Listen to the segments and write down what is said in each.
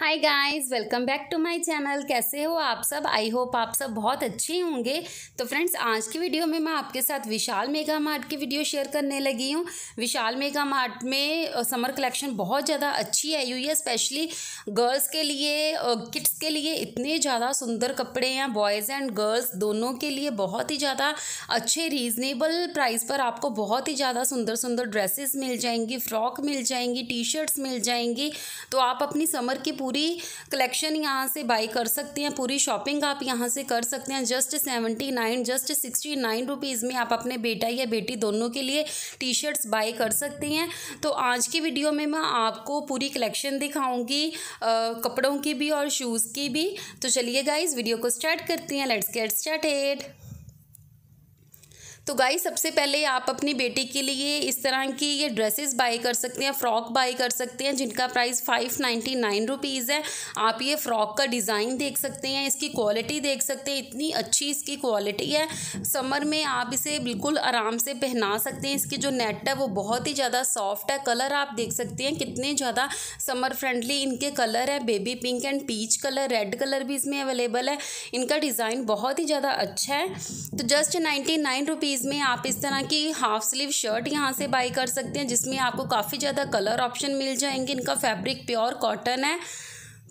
hi guys welcome back to my channel कैसे हो आप सब आई होप आप सब बहुत अच्छे होंगे तो फ्रेंड्स आज की वीडियो में मैं आपके साथ विशाल मेगा मार्ट की वीडियो शेयर करने लगी हूँ विशाल मेगा मार्ट में समर कलेक्शन बहुत ज़्यादा अच्छी आई हुई है स्पेशली गर्ल्स के लिए किड्स के लिए इतने ज़्यादा सुंदर कपड़े हैं बॉयज़ एंड गर्ल्स दोनों के लिए बहुत ही ज़्यादा अच्छे रीज़नेबल प्राइस पर आपको बहुत ही ज़्यादा सुंदर सुंदर ड्रेसेस मिल जाएंगी फ्रॉक मिल जाएंगी टी शर्ट्स मिल जाएंगी तो आप अपनी समर की पूरी पूरी कलेक्शन यहाँ से बाई कर सकते हैं पूरी शॉपिंग आप यहाँ से कर सकते हैं just seventy nine just sixty nine rupees में आप अपने बेटा या बेटी दोनों के लिए टी शर्ट्स बाई कर सकते हैं तो आज की वीडियो में मैं आपको पूरी कलेक्शन दिखाऊँगी कपड़ों की भी और शूज़ की भी तो चलिए गाइज़ वीडियो को स्टार्ट करते हैं लेट्स गेट स्टार्टेड तो गाई सबसे पहले आप अपनी बेटी के लिए इस तरह की ये ड्रेसेस बाई कर सकते हैं फ़्रॉक बाई कर सकते हैं जिनका price five ninety nine rupees है आप ये फ़्रॉक का डिज़ाइन देख सकते हैं इसकी क्वालिटी देख सकते हैं इतनी अच्छी इसकी क्वालिटी है समर में आप इसे बिल्कुल आराम से पहना सकते हैं इसकी जो नेट है वो बहुत ही ज़्यादा सॉफ्ट है कलर आप देख सकते हैं कितने ज़्यादा समर फ्रेंडली इनके कलर है baby pink and peach colour red colour भी इसमें अवेलेबल है इनका डिज़ाइन बहुत ही ज़्यादा अच्छा है तो just ninety nine rupees price में आप इस तरह की हाफ स्लीव शर्ट यहाँ से बाई कर सकते हैं जिसमें आपको काफ़ी ज़्यादा कलर ऑप्शन मिल जाएंगे इनका फैब्रिक प्योर कॉटन है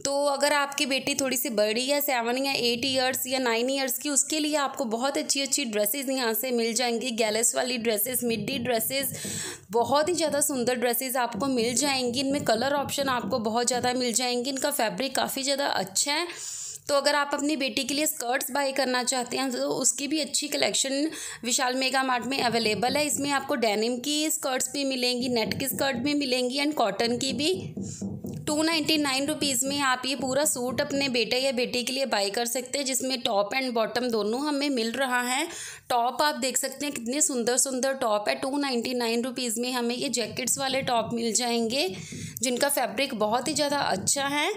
तो अगर आपकी बेटी थोड़ी सी बड़ी है सेवन या एट ईयर्स या नाइन ईयर्स की उसके लिए आपको बहुत अच्छी अच्छी ड्रेसेस यहाँ से मिल जाएंगी गैलेस वाली ड्रेसेस मिड्डी ड्रेसेस बहुत ही ज़्यादा सुंदर ड्रेसेस आपको मिल जाएंगी इनमें कलर ऑप्शन आपको बहुत ज़्यादा मिल जाएंगे इनका फैब्रिक काफ़ी ज़्यादा अच्छा है तो अगर आप अपनी बेटी के लिए स्कर्ट्स बाई करना चाहते हैं तो उसकी भी अच्छी कलेक्शन विशाल मेगा मार्ट में अवेलेबल है इसमें आपको डेनिम की स्कर्ट्स भी मिलेंगी नेट की स्कर्ट भी मिलेंगी एंड कॉटन की भी टू नाइन्टी नाइन रुपीज़ में आप ये पूरा सूट अपने बेटे या बेटी के लिए बाई कर सकते हैं जिसमें टॉप एंड बॉटम दोनों हमें मिल रहा है टॉप आप देख सकते हैं कितने सुंदर सुंदर टॉप है टू नाइन्टी नाइन रुपीज़ में हमें ये जैकेट्स वाले टॉप मिल जाएंगे जिनका फैब्रिक बहुत ही ज़्यादा अच्छा है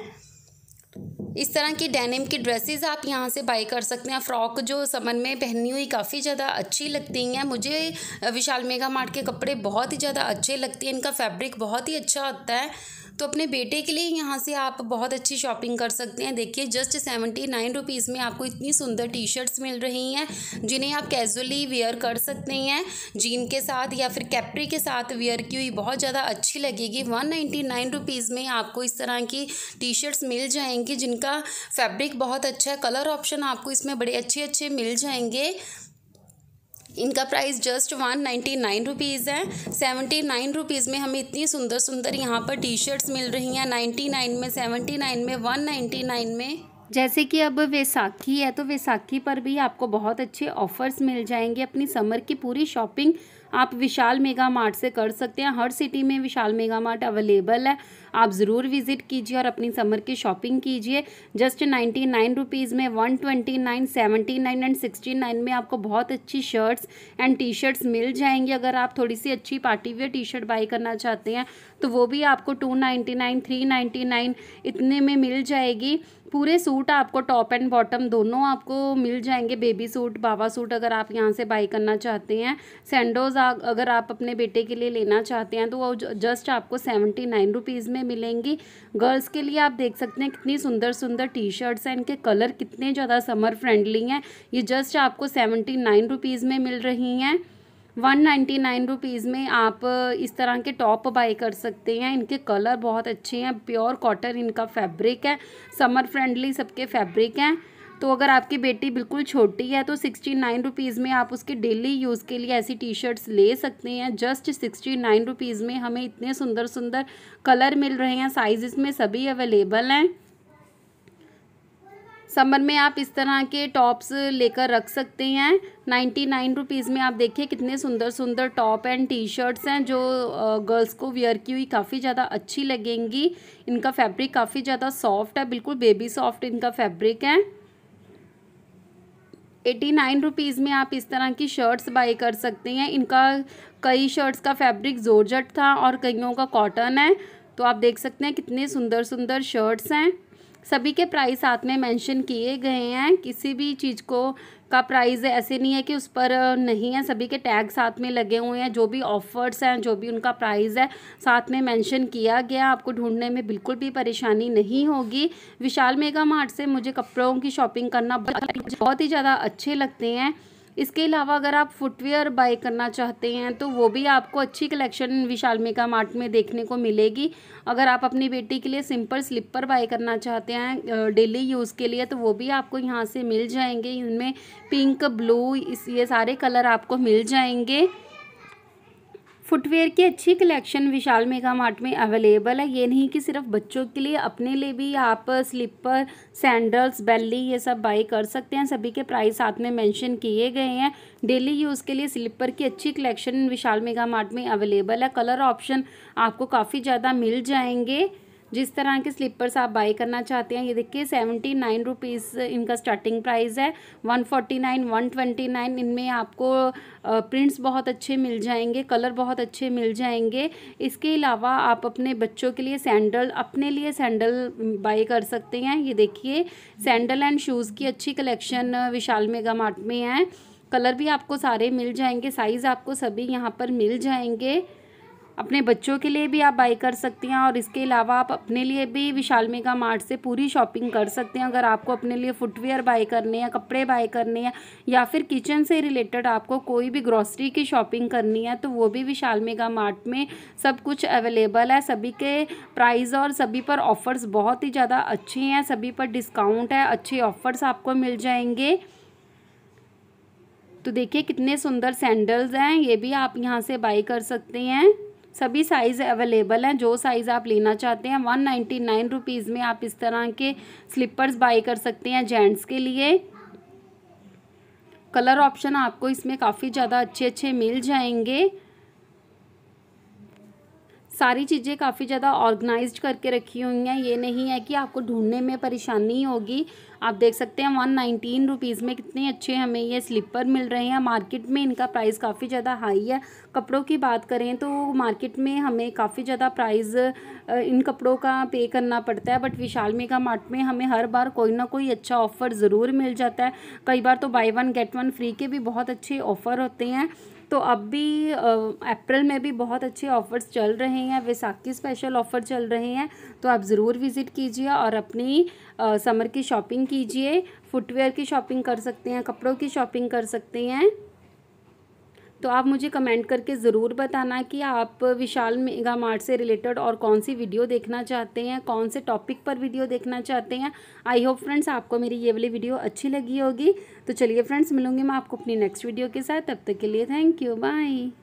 इस तरह की डेनिम की ड्रेसेस आप यहाँ से बाई कर सकते हैं फ़्रॉक जो समर में पहनी हुई काफ़ी ज़्यादा अच्छी लगती हैं मुझे विशाल मेगा मार्ट के कपड़े बहुत ही ज़्यादा अच्छे लगते हैं इनका फैब्रिक बहुत ही अच्छा होता है तो अपने बेटे के लिए यहाँ से आप बहुत अच्छी शॉपिंग कर सकते हैं देखिए जस्ट सेवेंटी नाइन रुपीज़ में आपको इतनी सुंदर टी शर्ट्स मिल रही हैं जिन्हें आप कैजुअली वेयर कर सकते हैं जीन के साथ या फिर कैप्री के साथ वेयर की हुई बहुत ज़्यादा अच्छी लगेगी वन नाइन्टी नाइन रुपीज़ में आपको इस तरह की टी शर्ट्स मिल जाएंगी जिनका फैब्रिक बहुत अच्छा है कलर ऑप्शन आपको इसमें बड़े अच्छे अच्छे मिल जाएंगे इनका price just one ninety nine rupees है सेवेंटी नाइन रुपीज़ में हमें इतनी सुंदर सुंदर यहाँ पर टी शर्ट्स मिल रही हैं नाइन्टी नाइन में सेवेंटी नाइन में वन नाइन्टी नाइन में जैसे कि अब वैसाखी है तो वैसाखी पर भी आपको बहुत अच्छे ऑफ़र्स मिल जाएंगे अपनी समर की पूरी शॉपिंग आप विशाल मेगा मार्ट से कर सकते हैं हर सिटी में विशाल मेगा मार्ट अवेलेबल है आप ज़रूर विज़िट कीजिए और अपनी समर की शॉपिंग कीजिए जस्ट नाइन्टी नाइन रुपीज़ में one twenty nine seventy nine and sixty nine में आपको बहुत अच्छी शर्ट्स एंड टी शर्ट्स मिल जाएंगी अगर आप थोड़ी सी अच्छी party wear T shirt buy करना चाहते हैं तो वो भी आपको two ninety nine three ninety nine इतने में मिल जाएगी पूरे सूट आपको टॉप एंड बॉटम दोनों आपको मिल जाएंगे बेबी सूट बाबा सूट अगर आप यहाँ से बाई करना चाहते हैं सैंडोज़ अगर आप अपने बेटे के लिए लेना चाहते हैं तो वो जस्ट आपको सेवेंटी नाइन रुपीज़ में मिलेंगी गर्ल्स के लिए आप देख सकते हैं कितनी सुंदर सुंदर टी शर्ट्स हैं इनके कलर कितने ज़्यादा समर फ्रेंडली हैं ये जस्ट आपको सेवेंटी नाइन रुपीज़ में मिल रही हैं वन नाइन्टी नाइन रुपीज़ में आप इस तरह के टॉप बाई कर सकते हैं इनके कलर बहुत अच्छे हैं प्योर कॉटन इनका फैब्रिक है समर फ्रेंडली सबके फैब्रिक हैं तो अगर आपकी बेटी बिल्कुल छोटी है तो सिक्सटी नाइन रुपीज़ में आप उसके डेली यूज़ के लिए ऐसी टी शर्ट्स ले सकते हैं जस्ट सिक्सटी नाइन रुपीज़ में हमें इतने सुंदर सुंदर कलर मिल रहे हैं साइज़ में सभी अवेलेबल हैं समर में आप इस तरह के टॉप्स लेकर रख सकते हैं नाइन्टी नाइन रुपीज़ में आप देखिए कितने सुंदर सुंदर टॉप एंड टी शर्ट्स हैं जो गर्ल्स को वियर की हुई काफ़ी ज़्यादा अच्छी लगेंगी इनका फैब्रिक काफ़ी ज़्यादा सॉफ्ट है बिल्कुल बेबी सॉफ्ट इनका फैब्रिक है एटी नाइन रुपीज़ में आप इस तरह की शर्ट्स बाई कर सकते हैं इनका कई शर्ट्स का फैब्रिक जोरजट था और कईयों का कॉटन है तो आप देख सकते हैं कितने सुंदर सुंदर शर्ट्स हैं सभी के प्राइस साथ में मेंशन किए गए हैं किसी भी चीज़ को का प्राइस ऐसे नहीं है कि उस पर नहीं है सभी के टैग साथ में लगे हुए हैं जो भी ऑफ़र्स हैं जो भी उनका प्राइस है साथ में मेंशन किया गया आपको ढूंढने में बिल्कुल भी परेशानी नहीं होगी विशाल मेगा मार्ट से मुझे कपड़ों की शॉपिंग करना बहुत ही ज़्यादा अच्छे लगते हैं इसके अलावा अगर आप फुटवेयर बाय करना चाहते हैं तो वो भी आपको अच्छी कलेक्शन विशाल मेगा मार्ट में देखने को मिलेगी अगर आप अपनी बेटी के लिए सिंपल स्लीपर बाय करना चाहते हैं डेली यूज़ के लिए तो वो भी आपको यहाँ से मिल जाएंगे इनमें पिंक ब्लू इस ये सारे कलर आपको मिल जाएंगे फुटवेयर की अच्छी कलेक्शन विशाल मेगा मार्ट में अवेलेबल है ये नहीं कि सिर्फ बच्चों के लिए अपने लिए भी आप स्लीपर सैंडल्स बेली ये सब बाई कर सकते हैं सभी के प्राइस साथ में मेंशन किए गए हैं डेली यूज़ के लिए स्लीपर की अच्छी कलेक्शन विशाल मेगा मार्ट में अवेलेबल है कलर ऑप्शन आपको काफ़ी ज़्यादा मिल जाएंगे जिस तरह के स्लीपर्स आप बाई करना चाहते हैं ये देखिए सेवेंटी नाइन रुपीज़ uh, इनका स्टार्टिंग प्राइस है one forty nine one twenty nine इनमें आपको प्रिंट्स uh, बहुत अच्छे मिल जाएंगे कलर बहुत अच्छे मिल जाएंगे इसके अलावा आप अपने बच्चों के लिए सैंडल अपने लिए सैंडल बाई कर सकते हैं ये देखिए सैंडल एंड शूज़ की अच्छी कलेक्शन uh, विशाल मेगा मार्ट में है कलर भी आपको सारे मिल जाएंगे साइज़ आपको सभी यहाँ पर मिल जाएंगे अपने बच्चों के लिए भी आप बाई कर सकती हैं और इसके अलावा आप अपने लिए भी विशाल मेगा मार्ट से पूरी शॉपिंग कर सकते हैं अगर आपको अपने लिए फुटवेयर बाई करने हैं कपड़े बाई करने हैं या फिर किचन से रिलेटेड आपको कोई भी ग्रॉसरी की शॉपिंग करनी है तो वो भी विशाल मेगा मार्ट में सब कुछ अवेलेबल है सभी के प्राइस और सभी पर ऑफ़र्स बहुत ही ज़्यादा अच्छे हैं सभी पर डिस्काउंट है अच्छे ऑफ़र्स आपको मिल जाएंगे तो देखिए कितने सुंदर सैंडल्स हैं ये भी आप यहाँ से बाई कर सकते हैं सभी साइज़ अवेलेबल हैं जो साइज़ आप लेना चाहते हैं वन नाइन्टी नाइन रुपीज़ में आप इस तरह के स्लीपर्स बाई कर सकते हैं जेंट्स के लिए कलर ऑप्शन आपको इसमें काफ़ी ज़्यादा अच्छे अच्छे मिल जाएंगे सारी चीज़ें काफ़ी ज़्यादा ऑर्गेनाइज्ड करके रखी हुई हैं ये नहीं है कि आपको ढूंढने में परेशानी होगी आप देख सकते हैं वन नाइनटीन रुपीज़ में कितने अच्छे हमें ये स्लीपर मिल रहे हैं मार्केट में इनका प्राइस काफ़ी ज़्यादा हाई है कपड़ों की बात करें तो मार्केट में हमें काफ़ी ज़्यादा प्राइस इन कपड़ों का पे करना पड़ता है बट विशाल मेगा मार्ट में हमें हर बार कोई ना कोई अच्छा ऑफ़र ज़रूर मिल जाता है कई बार तो buy one get one free के भी बहुत अच्छे ऑफ़र होते हैं तो अब भी अप्रैल में भी बहुत अच्छे ऑफ़र्स चल रहे हैं वैसाखी स्पेशल ऑफ़र चल रहे हैं तो आप ज़रूर विज़िट कीजिए और अपनी आ, समर की शॉपिंग कीजिए फुटवेयर की शॉपिंग कर सकते हैं कपड़ों की शॉपिंग कर सकते हैं तो आप मुझे कमेंट करके ज़रूर बताना कि आप विशाल मेगा मार्ट से रिलेटेड और कौन सी वीडियो देखना चाहते हैं कौन से टॉपिक पर वीडियो देखना चाहते हैं आई होप फ्रेंड्स आपको मेरी ये वाली वीडियो अच्छी लगी होगी तो चलिए फ्रेंड्स मिलूंगी मैं आपको अपनी नेक्स्ट वीडियो के साथ तब तक के लिए थैंक यू बाय